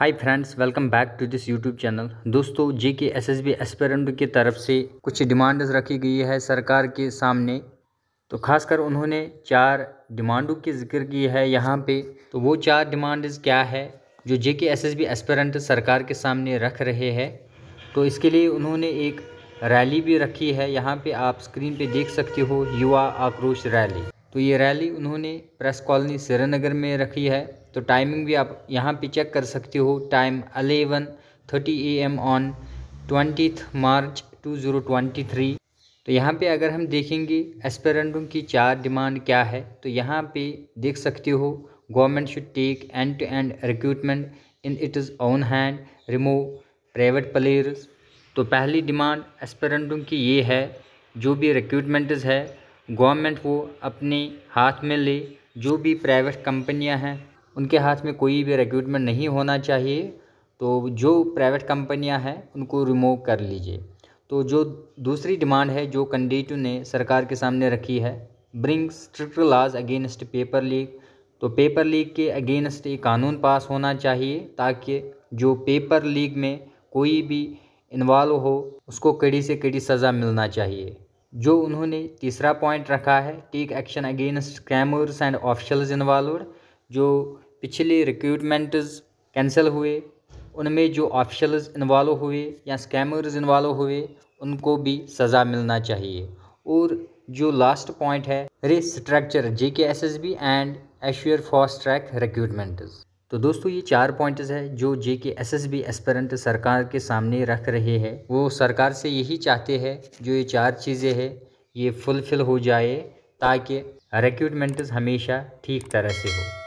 hi friends welcome back to this YouTube channel दोस्तों J K S S B की तरफ से कुछ डिमांड्स रखी गई है सरकार के सामने तो खासकर उन्होंने चार डिमांडों की जिक्र की है यहाँ पे तो वो चार डिमांड्स क्या है जो जे के एस एस बी सरकार के सामने रख रहे हैं तो इसके लिए उन्होंने एक रैली भी रखी है यहाँ पर आप स्क्रीन पर देख सकते हो युवा आक्रोश रैली तो ये रैली उन्होंने प्रेस कॉलोनी श्रीनगर में रखी है तो टाइमिंग भी आप यहाँ पे चेक कर सकते हो time eleven thirty A M on twenty March two zero twenty three तो यहाँ पे अगर हम देखेंगे एस्पेरेंडम की चार डिमांड क्या है तो यहाँ पे देख सकते हो government should take end to end recruitment in it is own hand remove private players तो पहली डिमांड एस्पेरेंडम की ये है जो भी रिक्रूटमेंट है गवर्नमेंट को अपने हाथ में ले जो भी प्राइवेट कंपनियां हैं उनके हाथ में कोई भी रिक्रूटमेंट नहीं होना चाहिए तो जो प्राइवेट कंपनियां हैं उनको रिमूव कर लीजिए तो जो दूसरी डिमांड है जो कंडेटू ने सरकार के सामने रखी है bring strict laws against paper leak तो पेपर लीक के अगेंस्ट एक कानून पास होना चाहिए ताकि जो पेपर लीक में कोई भी इन्वॉल्व हो उसको कड़ी से कड़ी सज़ा मिलना चाहिए जो उन्होंने तीसरा पॉइंट रखा है take action against scammers and officials involve जो पिछले रिक्रूटमेंट्स कैंसिल हुए उनमें जो ऑफिशल्स इन्वॉल्व हुए या स्कैमर्स इन्वॉल्व हुए उनको भी सज़ा मिलना चाहिए और जो लास्ट पॉइंट है restructure J K S S B and assure fast track recruitment तो दोस्तों ये चार पॉइंट्स है जो जे K S S B aspirant सरकार के सामने रख रहे हैं वो सरकार से यही चाहते हैं जो ये चार चीज़ें हैं ये फुलफिल हो जाए ताकि रिक्रूटमेंट हमेशा ठीक तरह से हो